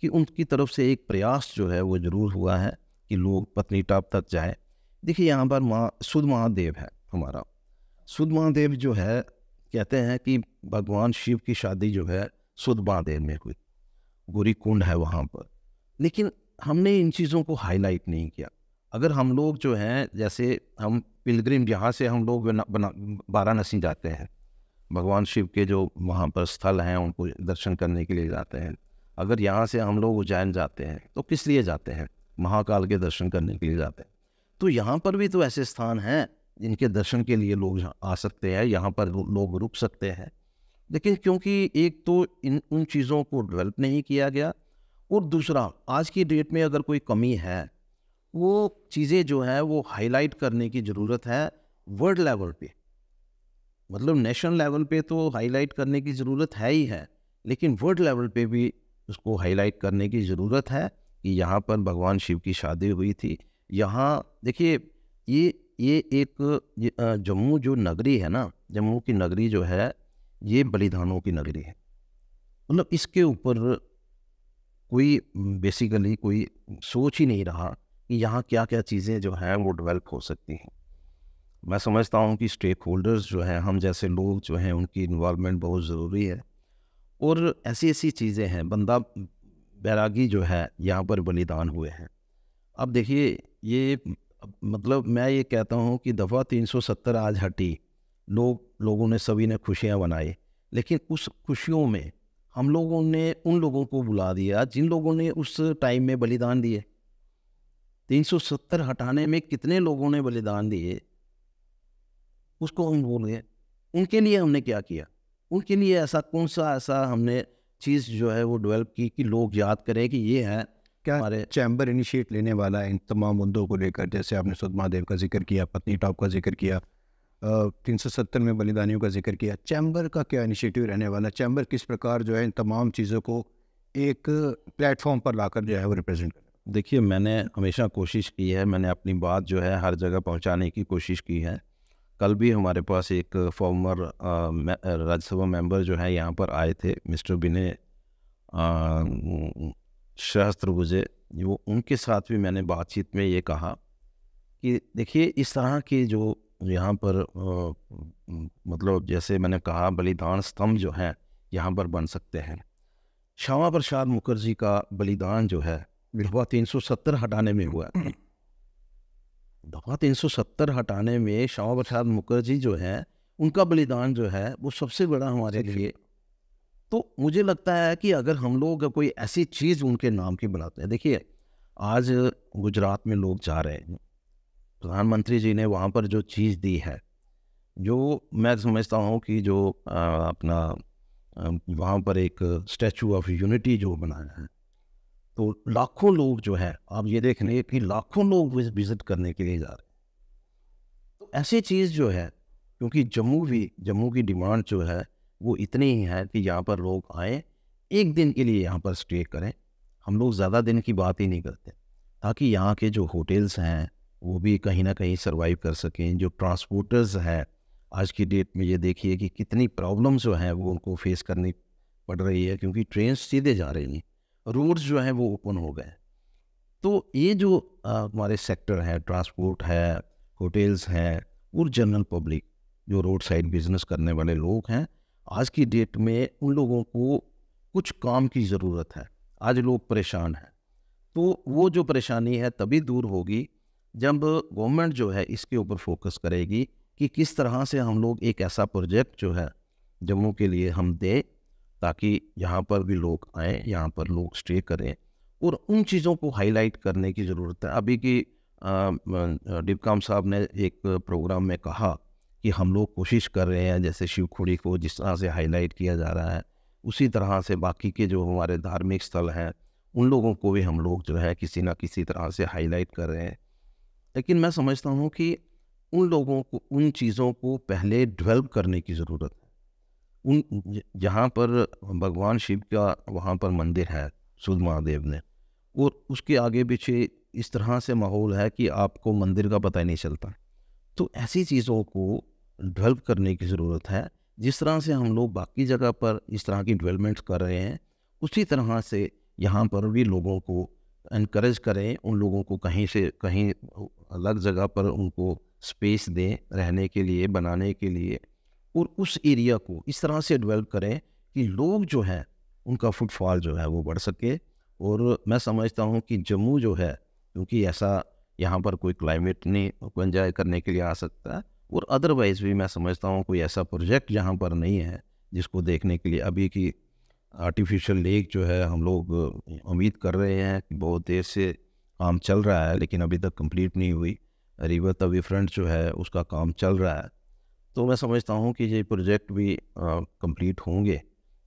कि उनकी तरफ से एक प्रयास जो है वो ज़रूर हुआ है कि लोग पत्नी टाप तक जाए देखिए यहाँ पर माँ सुद महादेव है हमारा सुद महादेव जो है कहते हैं कि भगवान शिव की शादी जो है सुद महादेव में हुई गोरी कुंड है वहाँ पर लेकिन हमने इन चीज़ों को हाईलाइट नहीं किया अगर हम लोग जो हैं जैसे हम पिलग्रिम यहाँ से हम लोग वाराणसी जाते हैं भगवान शिव के जो वहाँ पर स्थल हैं उनको दर्शन करने के लिए जाते हैं अगर यहाँ से हम लोग उज्जैन जाते हैं तो किस लिए जाते हैं महाकाल के दर्शन करने के लिए जाते हैं तो यहाँ पर भी तो ऐसे स्थान हैं जिनके दर्शन के लिए लोग आ सकते हैं यहाँ पर लोग रुक सकते हैं लेकिन क्योंकि एक तो इन उन चीज़ों को डेवलप नहीं किया गया और दूसरा आज की डेट में अगर कोई कमी है वो चीज़ें जो है वो हाईलाइट करने की ज़रूरत है वर्ल्ड लेवल पे मतलब नेशनल लेवल पे तो हाईलाइट करने की ज़रूरत है ही है लेकिन वर्ल्ड लेवल पे भी उसको हाईलाइट करने की ज़रूरत है कि यहाँ पर भगवान शिव की शादी हुई थी यहाँ देखिए ये ये एक जम्मू जो नगरी है ना जम्मू की नगरी जो है ये बलिदानों की नगरी है मतलब इसके ऊपर कोई बेसिकली कोई सोच ही नहीं रहा कि यहाँ क्या क्या चीज़ें जो हैं वो डेवलप हो सकती हैं मैं समझता हूँ कि स्टेक होल्डर्स जो हैं हम जैसे लोग जो हैं उनकी इन्वॉलमेंट बहुत ज़रूरी है और ऐसी ऐसी चीज़ें हैं बंदा बैरागी जो है यहाँ पर बलिदान हुए हैं अब देखिए ये मतलब मैं ये कहता हूँ कि दफ़ा 370 आज हटी लोग लोगों ने सभी ने खुशियाँ बनाई लेकिन उस खुशियों में हम लोगों ने उन लोगों को बुला दिया जिन लोगों ने उस टाइम में बलिदान दिए 370 हटाने में कितने लोगों ने बलिदान दिए उसको हम भूल गए उनके लिए हमने क्या किया उनके लिए ऐसा कौन सा ऐसा हमने चीज़ जो है वो डेवलप की कि लोग याद करें कि ये है क्या हमारे चैम्बर इनिशिएट लेने वाला है इन तमाम मुद्दों को लेकर जैसे आपने सुद महादेव का जिक्र किया पत्नी टॉप का जिक्र किया तीन सौ सत्तर में बलिदानियों का जिक्र किया चैम्बर का क्या इनिशिएटिव रहने वाला चैम्बर किस प्रकार जो है इन तमाम चीज़ों को एक प्लेटफॉर्म पर लाकर जो है वो रिप्रेजेंट कर देखिए मैंने हमेशा कोशिश की है मैंने अपनी बात जो है हर जगह पहुंचाने की कोशिश की है कल भी हमारे पास एक फॉर्मर राज्यसभा मेंबर जो है यहाँ पर आए थे मिस्टर विनय सहस्त्रभुजे वो उनके साथ भी मैंने बातचीत में ये कहा कि देखिए इस तरह के जो यहाँ पर आ, मतलब जैसे मैंने कहा बलिदान स्तंभ जो हैं यहाँ पर बन सकते हैं श्यामा प्रसाद मुखर्जी का बलिदान जो है विधवा तीन सौ सत्तर हटाने में हुआ दफा सत्तर हटाने में श्यामा प्रसाद मुखर्जी जो है उनका बलिदान जो है वो सबसे बड़ा हमारे लिए तो मुझे लगता है कि अगर हम लोग कोई ऐसी चीज़ उनके नाम की बनाते हैं देखिए आज गुजरात में लोग जा रहे हैं प्रधानमंत्री जी ने वहाँ पर जो चीज़ दी है जो मैं समझता हूँ कि जो आ, अपना वहाँ पर एक स्टैचू ऑफ यूनिटी जो बनाया है तो लाखों लोग जो है आप ये देख हैं कि लाखों लोग विजिट करने के लिए जा रहे हैं तो ऐसी चीज़ जो है क्योंकि जम्मू भी जम्मू की डिमांड जो है वो इतनी ही है कि यहाँ पर लोग आए एक दिन के लिए यहाँ पर स्टे करें हम लोग ज़्यादा दिन की बात ही नहीं करते ताकि यहाँ के जो होटल्स हैं वो भी कहीं ना कहीं सर्वाइव कर सकें जो ट्रांसपोर्टर्स हैं आज की डेट में ये देखिए कि कितनी प्रॉब्लम जो हैं वो उनको फेस करनी पड़ रही है क्योंकि ट्रेन सीधे जा रही हैं रोड्स जो हैं वो ओपन हो गए तो ये जो हमारे सेक्टर हैं ट्रांसपोर्ट है होटल्स हैं और जनरल पब्लिक जो रोड साइड बिजनेस करने वाले लोग हैं आज की डेट में उन लोगों को कुछ काम की ज़रूरत है आज लोग परेशान हैं तो वो जो परेशानी है तभी दूर होगी जब गवर्नमेंट जो है इसके ऊपर फोकस करेगी कि किस तरह से हम लोग एक ऐसा प्रोजेक्ट जो है जम्मू के लिए हम दें ताकि यहाँ पर भी लोग आएँ यहाँ पर लोग स्टे करें और उन चीज़ों को हाईलाइट करने की ज़रूरत है अभी की डिपकाम साहब ने एक प्रोग्राम में कहा कि हम लोग कोशिश कर रहे हैं जैसे शिवखोड़ी को जिस तरह से हाईलाइट किया जा रहा है उसी तरह से बाकी के जो हमारे धार्मिक स्थल हैं उन लोगों को भी हम लोग जो है किसी ना किसी तरह से हाईलाइट कर रहे हैं लेकिन मैं समझता हूँ कि उन लोगों को उन चीज़ों को पहले डेवलप करने की ज़रूरत उन जहाँ पर भगवान शिव का वहाँ पर मंदिर है सुध महादेव ने और उसके आगे पीछे इस तरह से माहौल है कि आपको मंदिर का पता ही नहीं चलता तो ऐसी चीज़ों को डेवलप करने की ज़रूरत है जिस तरह से हम लोग बाकी जगह पर इस तरह की डेवलपमेंट कर रहे हैं उसी तरह से यहाँ पर भी लोगों को इनक्रेज करें उन लोगों को कहीं से कहीं अलग जगह पर उनको स्पेस दें रहने के लिए बनाने के लिए और उस एरिया को इस तरह से डेवलप करें कि लोग जो हैं उनका फुटफॉल जो है वो बढ़ सके और मैं समझता हूँ कि जम्मू जो है क्योंकि ऐसा यहाँ पर कोई क्लाइमेट नहीं को एंजॉय करने के लिए आ सकता है और अदरवाइज़ भी मैं समझता हूँ कोई ऐसा प्रोजेक्ट यहाँ पर नहीं है जिसको देखने के लिए अभी की आर्टिफिशियल लेक जो है हम लोग उम्मीद कर रहे हैं कि बहुत देर से काम चल रहा है लेकिन अभी तक कंप्लीट नहीं हुई रिवर तवी फ्रंट जो है उसका काम चल रहा है तो मैं समझता हूँ कि ये प्रोजेक्ट भी कंप्लीट होंगे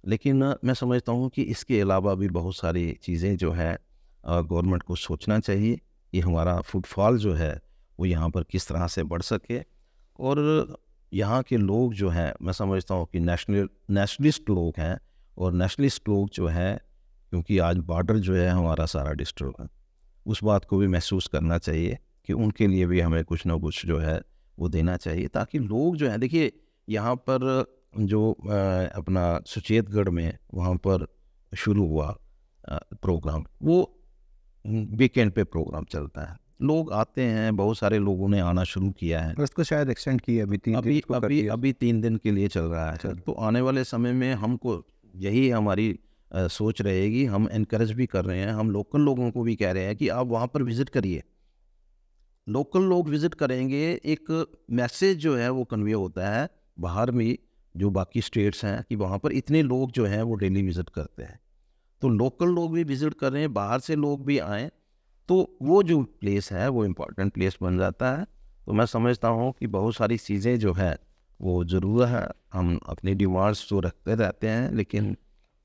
लेकिन मैं समझता हूँ कि इसके अलावा भी बहुत सारी चीज़ें जो हैं गवर्नमेंट को सोचना चाहिए कि हमारा फुटफॉल जो है वो यहाँ पर किस तरह से बढ़ सके और यहाँ के लोग जो हैं मैं समझता हूँ कि नेशनल नेशनलिस्ट लोग हैं और नेशनलिस्ट लोग जो हैं क्योंकि आज बॉर्डर जो है हमारा सारा डिस्टर्ब है उस बात को भी महसूस करना चाहिए कि उनके लिए भी हमें कुछ ना कुछ जो है वो देना चाहिए ताकि लोग जो है देखिए यहाँ पर जो अपना सुचेतगढ़ में वहाँ पर शुरू हुआ प्रोग्राम वो वीकेंड पे प्रोग्राम चलता है लोग आते हैं बहुत सारे लोगों ने आना शुरू किया है इसको शायद एक्सटेंड किया अभी तीन अभी अभी अभी तीन दिन के लिए चल रहा है तो आने वाले समय में हमको यही हमारी आ, सोच रहेगी हम इनक्रेज भी कर रहे हैं हम लोकल लोगों को भी कह रहे हैं कि आप वहाँ पर विज़िट करिए लोकल लोग विजिट करेंगे एक मैसेज जो है वो कन्वे होता है बाहर में जो बाकी स्टेट्स हैं कि वहाँ पर इतने लोग जो हैं वो डेली विजिट करते हैं तो लोकल लोग भी विजिट कर रहे हैं बाहर से लोग भी आएँ तो वो जो प्लेस है वो इम्पोर्टेंट प्लेस बन जाता है तो मैं समझता हूँ कि बहुत सारी चीज़ें जो है वो ज़रूर है हम अपने डिमांड्स तो रखते रहते हैं लेकिन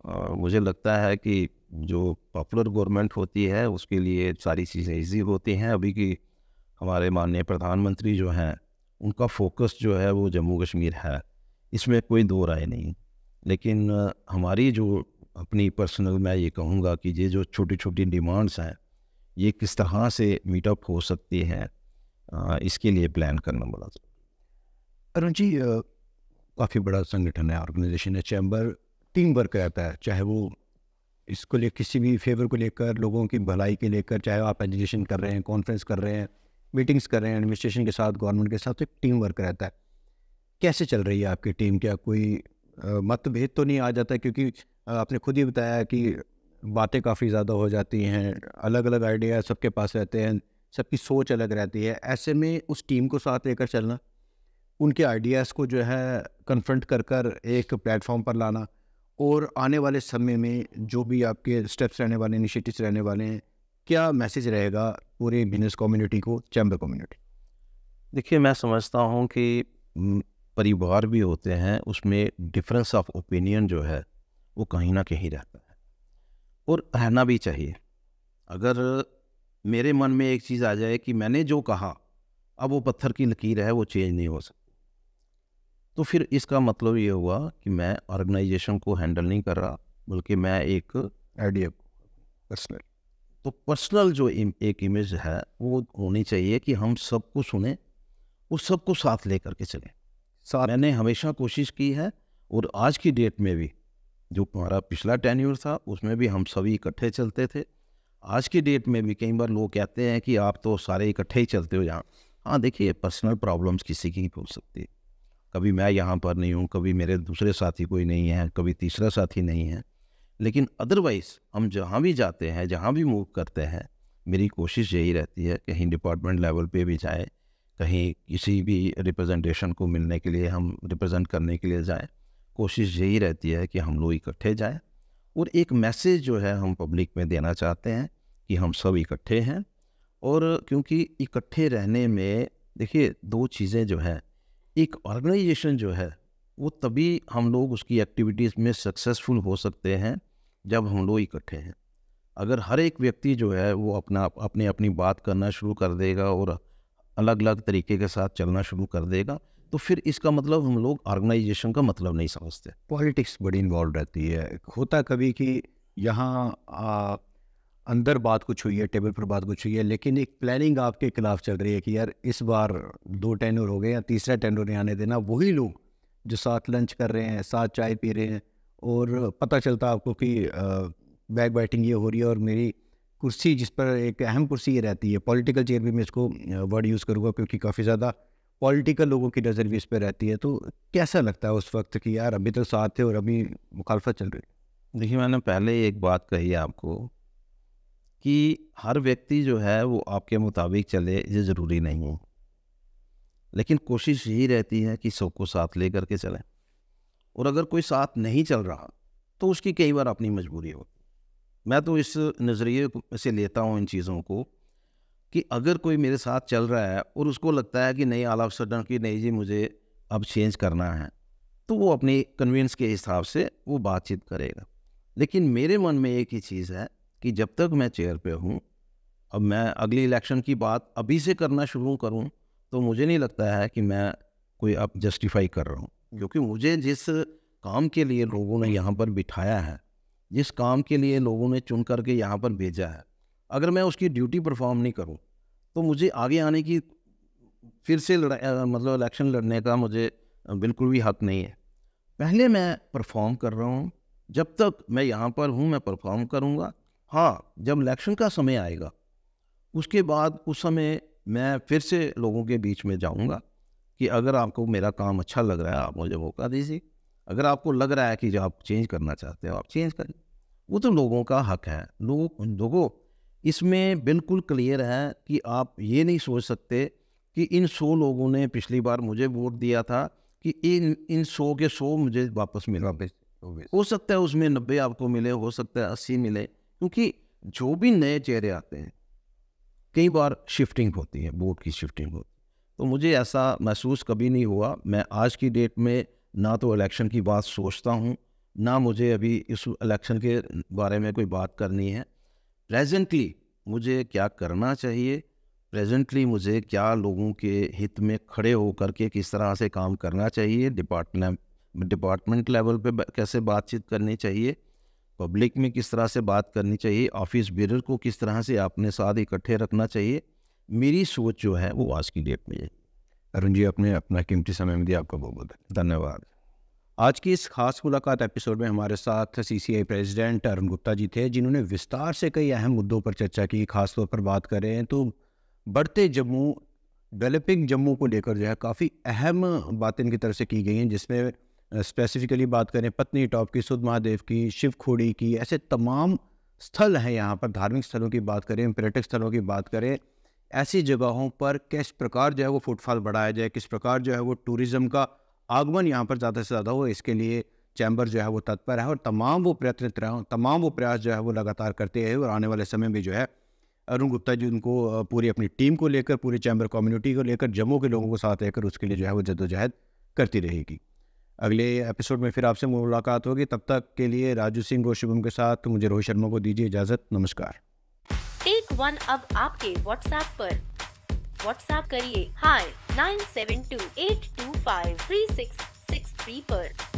आ, मुझे लगता है कि जो पॉपुलर गवर्नमेंट होती है उसके लिए सारी चीज़ें इजी होती हैं अभी की हमारे माननीय प्रधानमंत्री जो हैं उनका फोकस जो है वो जम्मू कश्मीर है इसमें कोई दो राय नहीं लेकिन हमारी जो अपनी पर्सनल मैं ये कहूँगा कि ये जो छोटी छोटी डिमांड्स हैं ये किस तरह से मीटअप हो सकती हैं इसके लिए प्लान करना बड़ा अरुण जी काफ़ी बड़ा संगठन है ऑर्गेनाइजेशन है चैम्बर टीम वर्क रहता है चाहे वो इसको ले किसी भी फेवर को लेकर लोगों की भलाई के लेकर चाहे आप एजुकेशन कर रहे हैं कॉन्फ्रेंस कर रहे हैं मीटिंग्स कर रहे हैं एडमिनिस्ट्रेशन के साथ गवर्नमेंट के साथ तो एक टीम वर्क रहता है कैसे चल रही है आपकी टीम क्या कोई मतभेद तो नहीं आ जाता क्योंकि आपने खुद ही बताया कि बातें काफ़ी ज़्यादा हो जाती हैं अलग अलग आइडिया सबके पास रहते हैं सबकी सोच अलग रहती है ऐसे में उस टीम को साथ लेकर चलना उनके आइडियाज़ को जो है कन्फ्रंट कर कर एक प्लेटफॉर्म पर लाना और आने वाले समय में जो भी आपके स्टेप्स रहने वाले इनिशिएटिव्स रहने वाले हैं क्या मैसेज रहेगा पूरे बिजनेस कम्युनिटी को चैम्बर कम्युनिटी देखिए मैं समझता हूँ कि परिवार भी होते हैं उसमें डिफरेंस ऑफ ओपिनियन जो है वो कहीं ना कहीं रहता है और रहना भी चाहिए अगर मेरे मन में एक चीज़ आ जाए कि मैंने जो कहा अब वो पत्थर की लकीर है वो चेंज नहीं हो सकती तो फिर इसका मतलब ये हुआ कि मैं ऑर्गेनाइजेशन को हैंडल नहीं कर रहा बल्कि मैं एक आइडिया पर्सनल तो पर्सनल जो इम एक इमेज है वो होनी चाहिए कि हम सबको सुने और सबको साथ ले करके चलें साथ मैंने हमेशा कोशिश की है और आज की डेट में भी जो हमारा पिछला टेन्यूर था उसमें भी हम सभी इकट्ठे चलते थे आज की डेट में भी कई बार लोग कहते हैं कि आप तो सारे इकट्ठे ही चलते हो यहाँ हाँ देखिए पर्सनल प्रॉब्लम्स किसी की हो सकती है कभी मैं यहाँ पर नहीं हूँ कभी मेरे दूसरे साथी कोई नहीं है कभी तीसरा साथी नहीं है लेकिन अदरवाइज हम जहाँ भी जाते हैं जहाँ भी मूव करते हैं मेरी कोशिश यही रहती है कहीं डिपार्टमेंट लेवल पे भी जाए कहीं किसी भी रिप्रेजेंटेशन को मिलने के लिए हम रिप्रेजेंट करने के लिए जाए कोशिश यही रहती है कि हम लोग इकट्ठे जाएँ और एक मैसेज जो है हम पब्लिक में देना चाहते हैं कि हम सब इकट्ठे हैं और क्योंकि इकट्ठे रहने में देखिए दो चीज़ें जो हैं एक ऑर्गेनाइजेशन जो है वो तभी हम लोग उसकी एक्टिविटीज़ में सक्सेसफुल हो सकते हैं जब हम लोग इकट्ठे हैं अगर हर एक व्यक्ति जो है वो अपना अपने अपनी बात करना शुरू कर देगा और अलग अलग तरीके के साथ चलना शुरू कर देगा तो फिर इसका मतलब हम लोग ऑर्गेनाइजेशन का मतलब नहीं समझते पॉलिटिक्स बड़ी इन्वॉल्व रहती है होता कभी कि यहाँ अंदर बात कुछ हुई है टेबल पर बात कुछ हुई है लेकिन एक प्लानिंग आपके खिलाफ चल रही है कि यार इस बार दो टेनर हो गए या तीसरा टेनर नहीं आने देना वही लोग जो साथ लंच कर रहे हैं साथ चाय पी रहे हैं और पता चलता आपको कि बैक बैटिंग ये हो रही है और मेरी कुर्सी जिस पर एक अहम कुर्सी ये रहती है पॉलिटिकल चेयर भी मैं इसको वर्ड यूज़ करूँगा क्योंकि काफ़ी ज़्यादा पॉलिटिकल लोगों की नज़र भी इस पर रहती है तो कैसा लगता है उस वक्त कि यार अभी तो साथ थे और अभी मुखालफत चल रही देखिए मैंने पहले एक बात कही आपको कि हर व्यक्ति जो है वो आपके मुताबिक चले ये ज़रूरी नहीं है लेकिन कोशिश यही रहती है कि सबको साथ ले करके चलें और अगर कोई साथ नहीं चल रहा तो उसकी कई बार अपनी मजबूरी होती मैं तो इस नज़रिए से लेता हूँ इन चीज़ों को कि अगर कोई मेरे साथ चल रहा है और उसको लगता है कि नहीं आला सडन की नहीं जी मुझे अब चेंज करना है तो वो अपनी कन्वीनस के हिसाब से वो बातचीत करेगा लेकिन मेरे मन में एक ही चीज़ है कि जब तक मैं चेयर पे हूँ अब मैं अगली इलेक्शन की बात अभी से करना शुरू करूँ तो मुझे नहीं लगता है कि मैं कोई अब जस्टिफाई कर रहा हूँ क्योंकि मुझे जिस काम के लिए लोगों ने यहाँ पर बिठाया है जिस काम के लिए लोगों ने चुन करके यहाँ पर भेजा है अगर मैं उसकी ड्यूटी परफॉर्म नहीं करूँ तो मुझे आगे आने की फिर से लड़ा मतलब इलेक्शन लड़ने का मुझे बिल्कुल भी हक नहीं है पहले मैं परफॉर्म कर रहा हूँ जब तक मैं यहाँ पर हूँ मैं परफॉर्म करूँगा हाँ जब इलेक्शन का समय आएगा उसके बाद उस समय मैं फिर से लोगों के बीच में जाऊँगा कि अगर आपको मेरा काम अच्छा लग रहा है आप मुझे मौका दीजिए अगर आपको लग रहा है कि जो आप चेंज करना चाहते हो आप चेंज करें वो तो लोगों का हक है उन लोगों इसमें बिल्कुल क्लियर है कि आप ये नहीं सोच सकते कि इन सौ लोगों ने पिछली बार मुझे वोट दिया था कि इन इन सौ के सौ मुझे वापस मिला हो सकता है उसमें नब्बे आपको मिले हो सकता है अस्सी मिले क्योंकि जो भी नए चेहरे आते हैं कई बार शिफ्टिंग होती है वोट की शिफ्टिंग होती है तो मुझे ऐसा महसूस कभी नहीं हुआ मैं आज की डेट में ना तो इलेक्शन की बात सोचता हूँ ना मुझे अभी इस इलेक्शन के बारे में कोई बात करनी है प्रेजेंटली मुझे क्या करना चाहिए प्रेजेंटली मुझे क्या लोगों के हित में खड़े हो के किस तरह से काम करना चाहिए डिपार्टमेंट डिपार्टमेंट लेवल पे कैसे बातचीत करनी चाहिए पब्लिक में किस तरह से बात करनी चाहिए ऑफिस बिरर को किस तरह से अपने साथ इकट्ठे रखना चाहिए मेरी सोच जो है वो आज की डेट में है अरुण जी आपने अपना कीमती समय में दिया आपका बहुत बहुत धन्यवाद आज की इस खास मुलाकात एपिसोड में हमारे साथ सीसीआई प्रेसिडेंट अरुण गुप्ता जी थे जिन्होंने विस्तार से कई अहम मुद्दों पर चर्चा की खासतौर पर बात करें तो बढ़ते जम्मू डेवलपिंग जम्मू को लेकर जो है काफ़ी अहम बातें इनकी तरफ से की गई हैं जिसमें स्पेसिफिकली बात करें पत्नी टॉप की सुध महादेव की शिवखोड़ी की ऐसे तमाम स्थल हैं यहाँ पर धार्मिक स्थलों की बात करें पर्यटक स्थलों की बात करें ऐसी जगहों पर किस प्रकार जो है वो फुटफॉल बढ़ाया जाए किस प्रकार जो है वो टूरिज़्म का आगमन यहाँ पर ज़्यादा से ज़्यादा हो इसके लिए चैम्बर जो है वो तत्पर है और तमाम वो प्रयत्नित रहे तमाम वो प्रयास जो है वो लगातार करते हैं और आने वाले समय में जो है अरुण गुप्ता जी उनको पूरी अपनी टीम को लेकर पूरे चैम्बर कम्युनिटी को लेकर जम्मू के लोगों को साथ लेकर उसके लिए जो है वो जद्दोजहद करती रहेगी अगले एपिसोड में फिर आपसे मुलाकात होगी तब तक के लिए राजू सिंह और शुभम के साथ मुझे रोहित शर्मा को दीजिए इजाज़त नमस्कार टेक वन अब आपके व्हाट्सऐप पर व्हाट्सऐप करिए hi nine seven two eight two five three six six three पर